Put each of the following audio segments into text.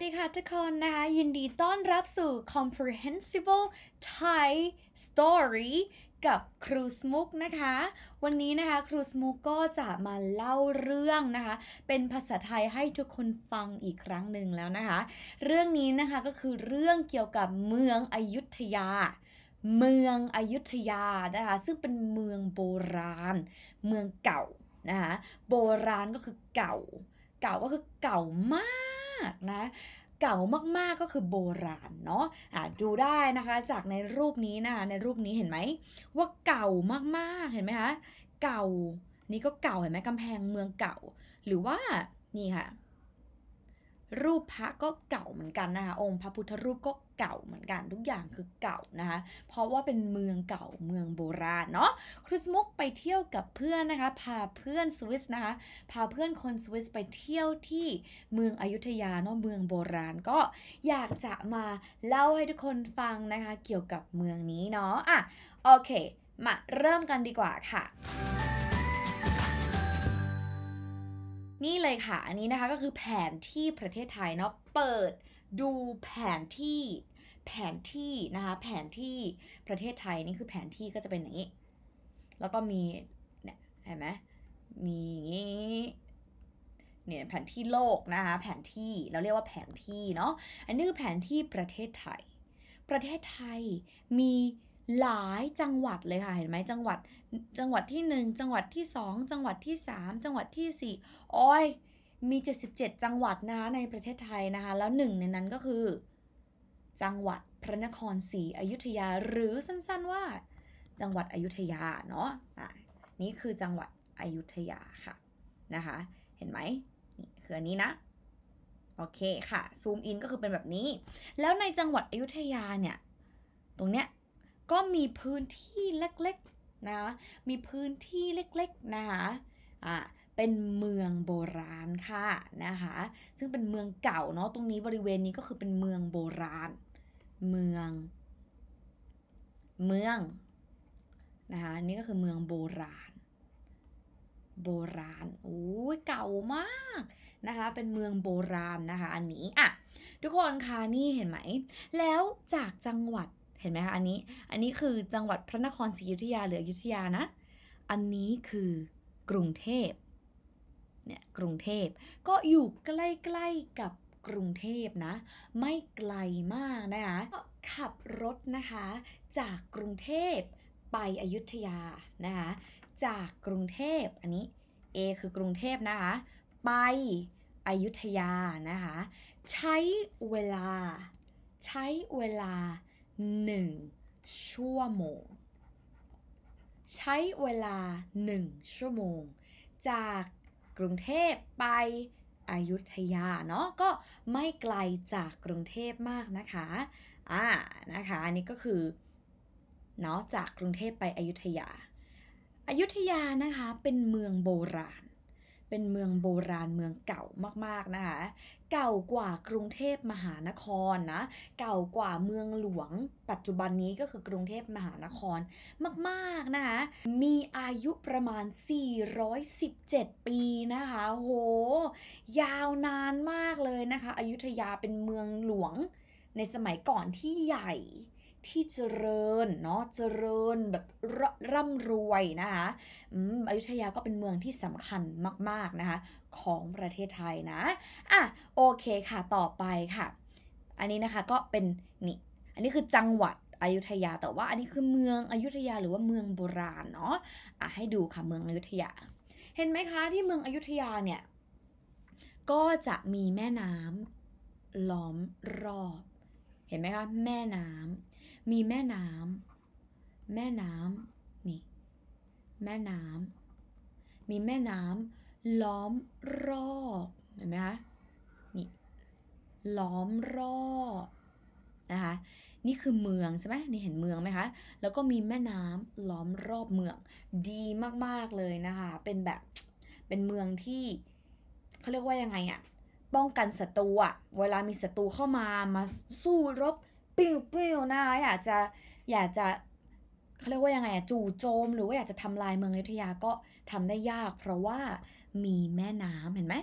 สดีค่ะทุกคนนะคะยินดีต้อนรับสู่ comprehensible Thai story กับครูสมุกนะคะ วันนี้นะคะครูสมุกก็จะมาเล่าเรื่องนะคะ เป็นภาษาไทยให้ทุกคนฟังอีกครั้งหนึ่งแล้วนะคะ เรื่องนี้นะคะ ก็คือเรื่องเกี่ยวกับเมืองอยุธยา เมืองอยุธยา นะคะ ซึ่งเป็นเมืองโบราณ เมืองเก่านะคะโบราณก็คือเก่า เก่าก็คือเก่ามากากๆนะเก่ามากๆก็คือโบราณเนาะอ่าดูได้นะคะจากในรูปนี้นะคะในรูปนี้เห็นไหมว่าเก่ามากๆเห็นไหมคะเก่านี่ก็เก่าเห็นไหมกำแพงเมืองเก่า หรือว่านี่ค่ะรูปพระก็เก่าเหมือนกันนะคะ องค์พระพุทธรูปก็เก่าเหมือนกันทุกอย่างคือเก่านะคะเพราะว่าเป็นเมืองเก่าเมืองโบราณเนาะคริสมุกไปเที่ยวกับเพื่อนนะคะพาเพื่อนสวิสนะคะพาเพื่อนคนสวิสไปเที่ยวที่เมืองอยุธยาเนาะเมืองโบราณก็อยากจะมาเล่าให้ทุกคนฟังนะคะ เกี่ยวกับเมืองนี้เนาะอ่ะโอเคมาเริ่มกันดีกว่าค่ะ นี่เลยค่ะอันนี้นะคะก็คือแผนที่ประเทศไทยเนาะเปิดดูแผนที่แผนที่นะคะแผนที่ประเทศไทยนี่คือแผนที่ก็จะเป็นอย่างนี้แล้วก็มีเนี่ยเห็นไหมมีอย่างนี้เนี่ยแผนที่โลกนะคะแผนที่เราเรียกว่าแผนที่เนาะอันนี้คือแผนที่ประเทศไทย ประเทศไทยมีหลายจังหวัดเลยค่ะเห็นไหมจังหวัดจังหวัดที่ 1 จังหวัดที่ 2 จังหวัดที่ 3 จังหวัดที่4อ้อยมี 77 จังหวัดนะคะในประเทศไทยนะคะแล้วหนึ่งในนั้นก็คือ จังหวัดพระนครศรีอยุธยาหรือสั้นๆว่า จังหวัดอยุธยาเนาะนี่คือจังหวัดอยุธยาค่ะนะคะเห็นไหมนี่คืออันนี้นะ โอเคค่ะซูมอินก็คือเป็นแบบนี้ แล้วในจังหวัดอยุธยาเนี่ยตรงเนี้ยก็มีพื้นที่เล็กๆนะมีพื้นที่เล็กๆนะคะอ่าเป็น เมืองโบราณค่ะนะคะ ซึ่งเป็นเมืองเก่าเนาะ ตรงนี้บริเวณนี้ก็คือเป็นเมืองโบราณ เมือง เมืองนะคะนี่ก็คือเมืองโบราณ โบราณ โอ้ยเก่ามากนะคะ เป็นเมืองโบราณนะคะ อันนี้อ่ะทุกคนคะนี่เห็นไหม แล้วจากจังหวัด เห็นไหมคะ อันนี้ อันนี้คือจังหวัดพระนครศรีอยุธยาหรืออยุธยานะ อันนี้คือกรุงเทพเนี่ยกรุงเทพก็อยู่ใกล้ๆกับกรุงเทพนะไม่ไกลมากนะคะขับรถนะคะจากกรุงเทพ ไปอยุธยานะคะจากกรุงเทพอันนี้ A คือกรุงเทพนะคะไปอยุธยานะคะใช้เวลาใช้เวลา 1 ชั่วโมง ใช้เวลา 1 ชั่วโมง จากกรุงเทพไปอยุธยาเนาะก็ไม่ไกลจากกรุงเทพมากนะคะอ่านะคะอันนี้ก็คือเนาะจากกรุงเทพไปอยุธยาอายุธยานะคะเป็นเมืองโบราณเป็นเมืองโบราณเมืองเก่ามากๆนะคะเก่ากว่ากรุงเทพมหานครนะเก่ากว่าเมืองหลวง ปัจจุบันนี้ก็คือกรุงเทพมหานคร มากๆนะคะมีอายุประมาณ 417 ปีนะคะโหยาวนานมากเลยนะคะอยุธยาเป็นเมืองหลวง ในสมัยก่อนที่ใหญ่ที่เจริญเนาะ เจริญแบบร่ำรวยนะคะอยุธยาก็เป็นเมืองที่สำคัญมากๆนะคะของประเทศไทยนะ อ่ะโอเคค่ะต่อไปค่ะ อันนี้นะคะก็เป็นนี่ อันนี้คือจังหวัดอยุธยาแต่ว่า อันนี้คือเมืองอยุธยาหรือว่าเมืองโบราณเนาะ อ่ะให้ดูค่ะเมืองอยุธยา เห็นไหมคะที่เมืองอยุธยาเนี่ย ก็จะมีแม่น้ำล้อมรอบเห็นไหมคะแม่น้ำมีแม่น้ำแม่น้ำนี่แม่น้ำมีแม่น้ำล้อมรอบเห็นไหมคะนี่ล้อมรอบนะคะนี่คือเมืองใช่ไหมนี่เห็นเมืองไหมคะแล้วก็มีแม่น้ำล้อมรอบเมือง ดีมากๆเลยนะคะเป็นแบบเป็นเมืองที่เขาเรียกว่ายังไงอะป้องกันศัตรูอะเวลามีศัตรูเข้ามา มาสู้รบปิ้วปิ้วนะอยากจะอยากจะเขาเรียกว่ายังไงอะจู่โจมหรือว่าอยากจะทำลายเมืองอยุธยาก็ทำได้ยาก เพราะว่ามีแม่น้ำเห็นไหม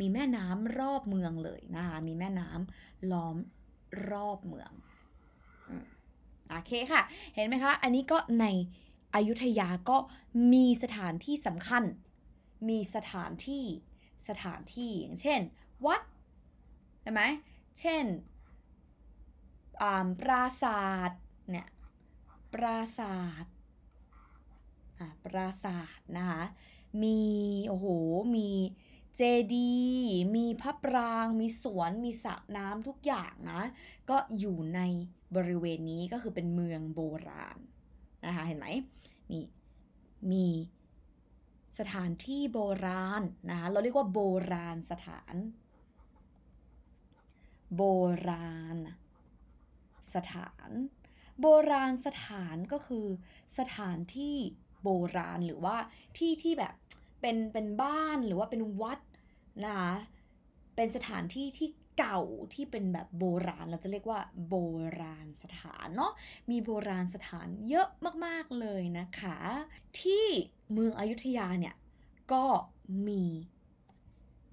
มีแม่น้ำรอบเมืองเลยนะคะมีแม่น้ำล้อมรอบเมืองโอเคค่ะ เห็นไหมคะ อันนี้ก็ในอยุธยาก็มีสถานที่สำคัญ มีสถานที่สถานที่อย่างเช่นวัดเห็นไหม เช่น ปราศาสตร์เนี่ย ปราศาสตร์ปราศาสตร์นะคะ มีโอ้โห มีเจดี มีพระปราง มีสวน มีสระน้ำทุกอย่างนะ ก็อยู่ในบริเวณนี้ก็คือเป็นเมืองโบราณนะคะ เห็นไหมนี่มีสถานที่โบราณนะคะ เราเรียกว่าโบราณสถานโบราณสถาน โบราณสถานก็คือสถานที่โบราณหรือว่าที่ที่แบบเป็นเป็นบ้านหรือว่าเป็นวัดนะคะเป็นสถานที่ที่เก่าที่เป็นแบบโบราณ เราจะเรียกว่า โบราณสถานเนาะมีโบราณสถานเยอะมาก ๆเลยนะคะ ที่เมืองอยุธยาเนี่ยก็มี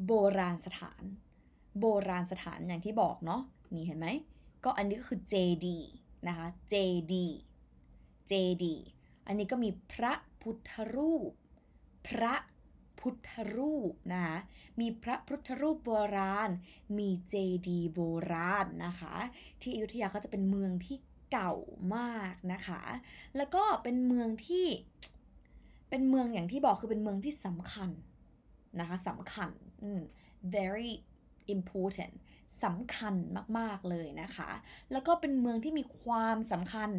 โบราณสถานโบราณสถานอย่างที่บอกเนาะ นี่เห็นไหมก็อันนี้ก็คือ JD นะคะ JD JD อันนี้ก็มีพระพุทธรูป พระพุทธรูปนะคะมีพระพุทธรูปโบราณ มีเจดีโบราณนะคะ ที่อยุธยาก็จะเป็นเมืองที่เก่ามากนะคะ แล้วก็เป็นเมืองที่ เป็นเมืองอย่างที่บอกคือเป็นเมืองที่สำคัญนะคะสำคัญ very important สำคัญมาก ๆ เลยนะคะ แล้วก็เป็นเมืองที่มีความสำคัญ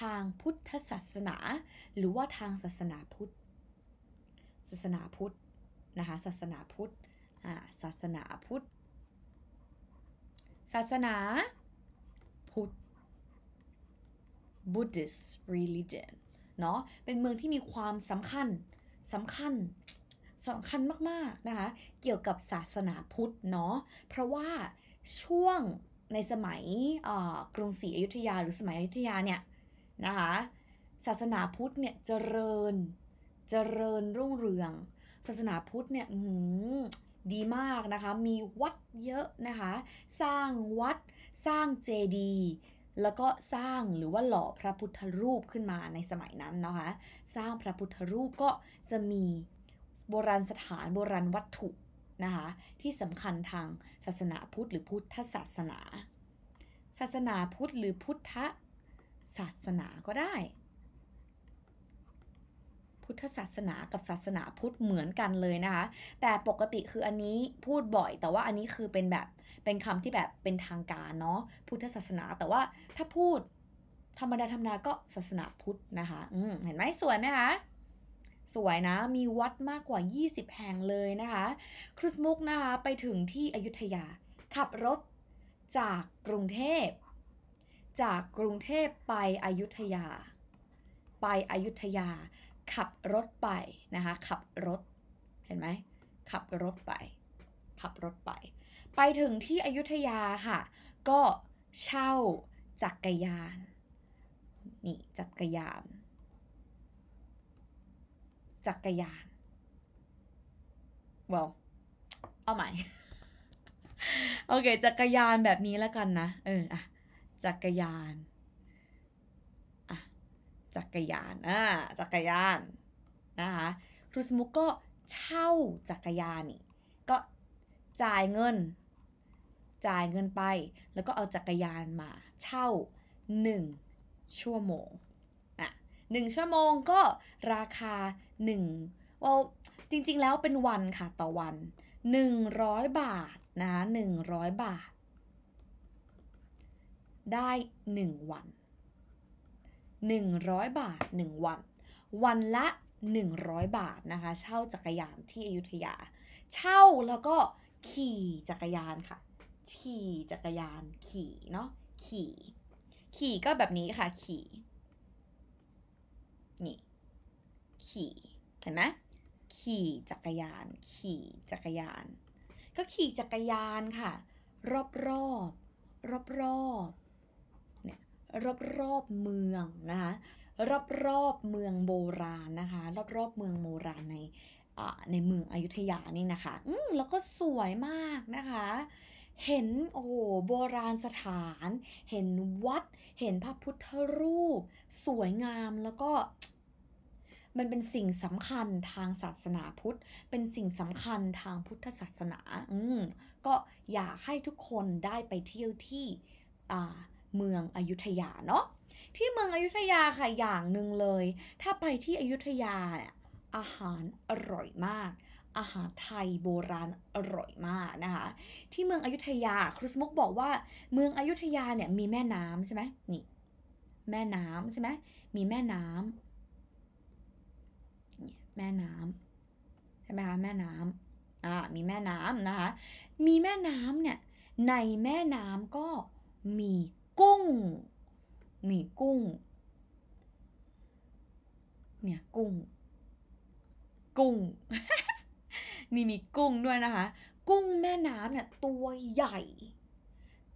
ทางพุทธศาสนา หรือว่าทางศาสนาพุทธ ศาสนาพุทธนะคะ ศาสนาพุทธอ่าศาสนาพุทธ ศาสนาพุทธ Buddhist religion เนาะ เป็นเมืองที่มีความสำคัญสำคัญสำคัญมากๆ นะคะ เกี่ยวกับศาสนาพุทธเนาะ เพราะว่าช่วงในสมัยกรุงศรีอยุธยาหรือสมัยอยุธยาเนี่ยนะคะ ศาสนาพุทธเนี่ยเจริญ เจริญรุ่งเรือง ศาสนาพุทธเนี่ยดีมากนะคะ มีวัดเยอะนะคะ สร้างวัด สร้างเจดีย์แล้วก็สร้างหรือว่าหล่อพระพุทธรูปขึ้นมาในสมัยนั้นนะคะสร้างพระพุทธรูปก็จะมีโบราณสถานโบราณวัตถุนะคะ ที่สำคัญทางศาสนาพุทธ หรือพุทธศาสนา ศาสนาพุทธหรือพุทธศาสนาก็ได้ พุทธศาสนากับศาสนาพุทธเหมือนกันเลยนะคะแต่ปกติคืออันนี้พูดบ่อย แต่ว่าอันนี้คือเป็นแบบเป็นคำที่แบบเป็นทางการเนาะพุทธศาสนาแต่ว่าถ้าพูด ธรรมดาธรรมดาก็ศาสนาพุทธนะคะอืเห็นไหมสวยไหมคะสวยนะมีวัดมากกว่า 20แห่งเลยนะคะ คริสมุกนะคะ ไปถึงที่อยุธยา ขับรถจากกรุงเทพจากกรุงเทพไปอยุธยา ไปอยุธยา ขับรถไปนะคะขับรถเห็นไหมขับรถไป ขับรถไป ไปถึงที่อยุธยาค่ะก็เช่าจักรยานนี่จักรยานจักรยาน well เอาใหม่ โอเค จักรยานแบบนี้แล้วกันนะ เอออะจักรยานอะจักรยาน อ่า จักรยาน นะคะ ครูสมุกก็เช่าจักรยานนี่ ก็จ่ายเงิน จ่ายเงินไป แล้วก็เอาจักรยานมา เช่า 1 ชั่วโมง อ่ะหชั่วโมงก็ราคาหนึ่ well จริงๆ แล้วเป็นวันค่ะ ต่อวัน 100 บาทนะ100 บาท ได้ 1วัน100 บาท 1 วัน วันละ 100 บาทนะคะเช่าจักรยานที่อยุธยา เช่าแล้วก็ขี่จักรยานค่ะ ขี่จักรยานขี่เนาะขี่ ขี่ก็แบบนี้ค่ะขี่นี่ขี่เห็นไหมขี่จักรยาน ขี่จักรยาน ก็ขี่จักรยานค่ะ รอบรอบรอบรอบเนี่ยรอบรอบเมืองนะคะรอบรอบเมืองโบราณนะคะรอบรอบเมืองโบราณในในเมืองอยุธยานี่นะคะอืมแล้วก็สวยมากนะคะ เห็นโอ้โหโบราณสถาน เห็นวัดเห็นพระพุทธรูป สวยงามแล้วก็มันเป็นสิ่งสำคัญทางศาสนาพุทธ เป็นสิ่งสำคัญทางพุทธศาสนา อืมก็อยากให้ทุกคนได้ไปเที่ยวที่เมืองอยุธยาเนาะ ที่เมืองอยุธยาค่ะอย่างหนึ่งเลย ถ้าไปที่อยุธยาเนี่ย อาหารอร่อยมาก อาหารไทยโบราณอร่อยมากนะคะ ที่เมืองอยุธยาครูสมุกบอกว่า เมืองอยุธยาเนี่ยมีแม่น้ำใช่ไหมนี่ แม่น้ำใช่ไหมมีแม่น้ำนี่แม่น้ำใช่ไหมคะแม่น้ำอ่ามีแม่น้ำนะคะมีแม่น้ำเนี่ยในแม่น้ำก็มีกุ้งนี่กุ้งเนี่ยกุ้ง กุ้งนี่มีกุ้งด้วยนะคะ กุ้งแม่น้ำเนี่ยตัวใหญ่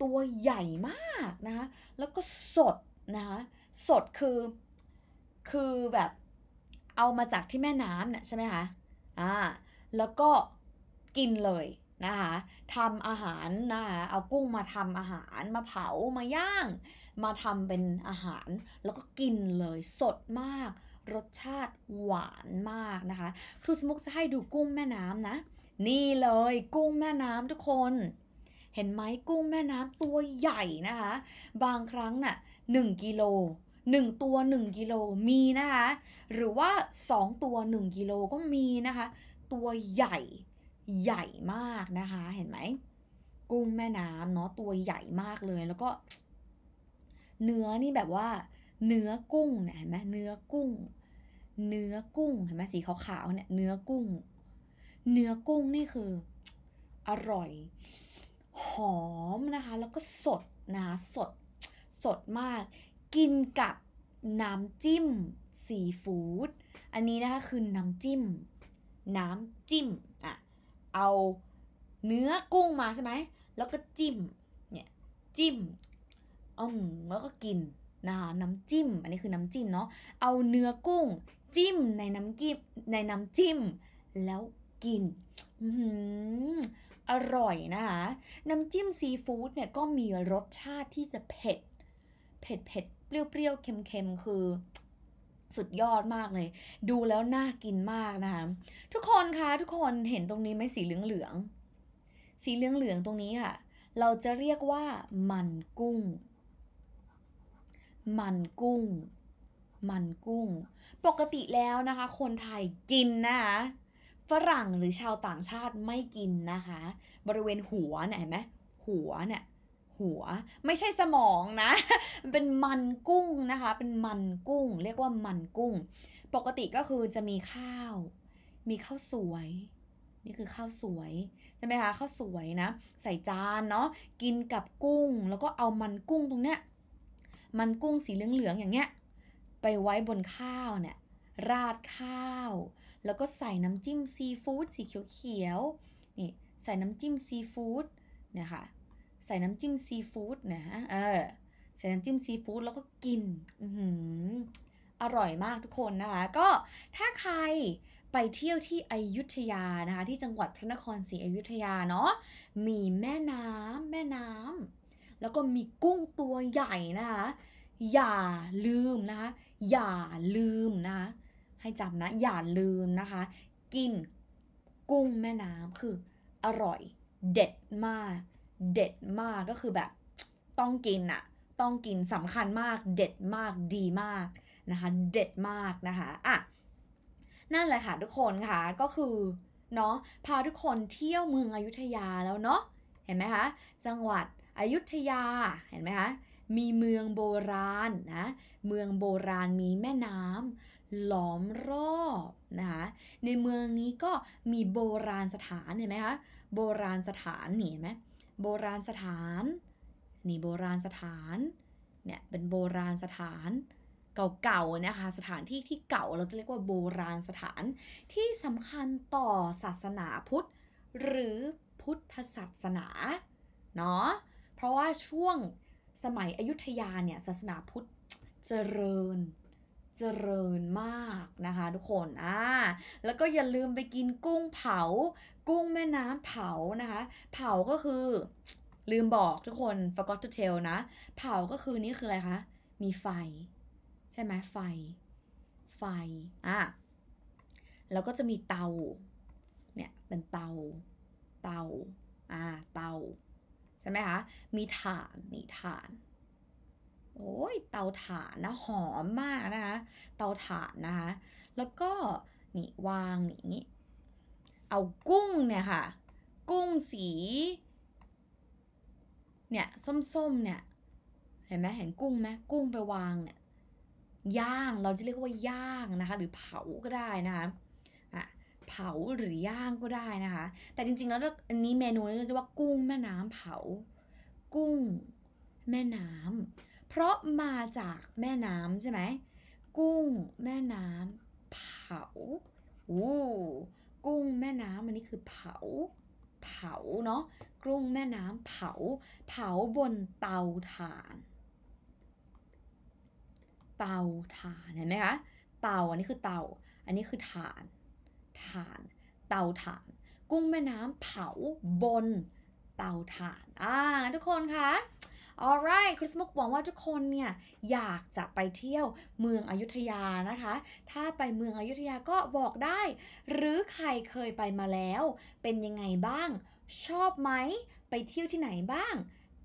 ตัวใหญ่มากนะคะแล้วก็สดนะคะสดคือคือแบบเอามาจากที่แม่น้ำน่ะใช่ไหมคะ อ่า แล้วก็กินเลยนะคะ ทำอาหารนะคะ เอากุ้งมาทำอาหาร มาเผา มาย่าง มาทำเป็นอาหาร แล้วก็กินเลย สดมาก รสชาติหวานมากนะคะ ครูสมุกจะให้ดูกุ้งแม่น้ำนะ นี่เลยกุ้งแม่น้ำทุกคน เห็นไหมกุ้งแม่น้ำตัวใหญ่นะคะ บางครั้งนะ่ะ 1กิโล1 ตัว1กิโลมีนะคะหรือว่า2ตัว1กิโลก็มีนะคะตัวใหญ่ใหญ่มากนะคะ เห็นไหมกุ้งแม่น้ำเนาะตัวใหญ่มากเลยแล้วก็ เนื้อนี่แบบว่าเนื้อกุ้งเนี่ยเห็นไหมเนื้อกุ้ง เนื้อกุ้งเห็นไหมสีขาวๆเนี่ยเนื้อกุ้ง เนื้อกุ้งนี่คืออร่อย หอมนะคะ แล้วก็สดนะะสดสดมากกินกับน้ำจิ้มซีฟู้ด อันนี้นะคะคือน้ำจิ้ม น้ำจิ้มอ่ะเอาเนื้อกุ้งมาใช่ไหมแล้วก็จิ้มเนี่ยจิ้มอืมแล้วก็กินนะคะน้ำจิ้มอันนี้คือน้ำจิ้มเนาะเอาเนื้อกุ้ง จิ้มในน้ำจิ้มในน้ำจิ้ม แล้วกิน อร่อยนะคะน้ำจิ้มซีฟู้ดเนี่ยก็มีรสชาติที่จะเผ็ด เผ็ดเผ็ดเปรี้ยวๆเค็มๆ คือ สุดยอดมากเลย ดูแล้วน่ากินมากนะคะทุกคนคะทุกคนเห็นตรงนี้ไหมสีเหลืองๆสีเหลืองๆตรงนี้ค่ะเราจะเรียกว่า มันกุ้ง มันกุ้ง มันกุ้ง ปกติแล้วนะคะ คนไทยกินนะคะฝรั่งหรือชาวต่างชาติไม่กินนะคะ บริเวณหัวเนี่ยเห็นไหมหัวเนี่ยหัว ไม่ใช่สมองนะมันเป็นมันกุ้งนะคะ เป็นมันกุ้ง เรียกว่ามันกุ้ง ปกติก็คือจะมีข้าว มีข้าวสวย นี่คือข้าวสวยใช่ไหมคะข้าวสวยนะ ใส่จานเนาะ กินกับกุ้ง แล้วก็เอามันกุ้งตรงเนี้ย มันกุ้งสีเหลืองๆอย่างเงี้ย ไปไว้บนข้าวเนี่ย ราดข้าว แล้วก็ใส่น้ำจิ้มซีฟู้ดสีเขียวๆ นี่ใส่น้ำจิ้มซีฟู้ดเนี่ยค่ะใส่น้ำจิ้มซีฟู้ดนะ เออ ใส่น้ำจิ้มซีฟู้ดแล้วก็กิน อือร่อยมากทุกคนนะคะ ก็ถ้าใครไปเที่ยวที่อยุธยานะคะที่จังหวัดพระนครศรีอยุธยาเนาะ มีแม่น้ำแม่น้ำแล้วก็มีกุ้งตัวใหญ่นะคะ อย่าลืมนะคะ อย่าลืมนะคะให้จำนะ อย่าลืมนะคะ กินกุ้งแม่น้ำคือ อร่อยเด็ดมากเด็ดมากก็คือแบบต้องกินอะต้องกินสำคัญมากเด็ดมากดีมากนะคะเด็ดมากนะคะอ่ะนั่นแหละค่ะทุกคนค่ะก็คือเนาะพาทุกคนเที่ยวเมืองอยุธยาแล้วเนาะเห็นไหมคะจังหวัดอยุธยาเห็นไหมคะมีเมืองโบราณนะเมืองโบราณมีแม่น้ำล้อมรอบนะคะในเมืองนี้ก็มีโบราณสถานเห็นไหมคะโบราณสถานเห็นไหมโบราณสถาน นี่โบราณสถานเนี่ยเป็นโบราณสถาน เก่าๆนะคะสถานที่ที่เก่าเราจะเรียกว่า โบราณสถาน ที่สำคัญต่อศาสนาพุทธหรือพุทธศาสนาเนาะเพราะว่าช่วงสมัยอยุธยาเนี่ยศาสนาพุทธเจริญเจริญมากนะคะทุกคน อ่า แล้วก็อย่าลืมไปกินกุ้งเผา กุ้งแม่น้ำเผานะคะ เผาก็คือลืมบอกทุกคน forgot to tell นะ เผาก็คือ นี่คืออะไรคะ มีไฟ ใช่ไหมไฟ ไฟ อ่า แล้วก็จะมีเตา เนี่ยเป็นเตาเตา อ่าเตา ใช่ไหมคะ มีฐานมีฐานโอ้ย เตาถ่านนะหอมมากนะคะเตาถ่านนะคะ แล้วก็นี่วางนี่เอากุ้งเนี่ยค่ะ กุ้งสีเนี่ยส้มๆเนี่ย เห็นไหมเห็นกุ้งไหมกุ้งไปวางเนี่ย ย่าง เราจะเรียกว่าย่างนะคะ หรือเผาก็ได้นะคะะเผาหรือย่างก็ได้นะคะ แต่จริงๆแล้วอันนี้เมนูนี้เราจะว่ากุ้งแม่น้ำเผา กุ้งแม่น้ำเพราะมาจากแม่น้ำใช่ไหม กุ้งแม่น้ำเผาอูกุ้งแม่น้ำอันนี้คือเผา เผาเนาะ กุ้งแม่น้ำเผา เผาบนเตาถ่าน เตาถ่านเห็นไหมคะ เตาอันนี้คือเตา อันนี้คือถ่าน ถ่าน เตาถ่าน กุ้งแม่น้ำเผาบนเตาถ่าน อ่าทุกคนคะ alright คริสมุกหวังว่าทุกคนเนี่ยอยากจะไปเที่ยวเมืองอยุธยานะคะ ถ้าไปเมืองอยุธยาก็บอกได้ หรือใครเคยไปมาแล้ว เป็นยังไงบ้าง ชอบไหมไปเที่ยวที่ไหนบ้าง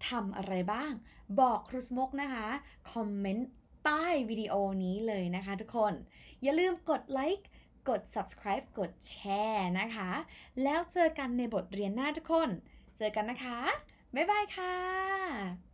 ทำอะไรบ้าง บอกครูสมกนะคะคอมเมนต์ใต้วิดีโอนี้เลยนะคะทุกคน อย่าลืมกดไลค์กด subscribe กดแชร์นะคะ แล้วเจอกันในบทเรียนหน้าทุกคน เจอกันนะคะ บ๊ายบายค่ะ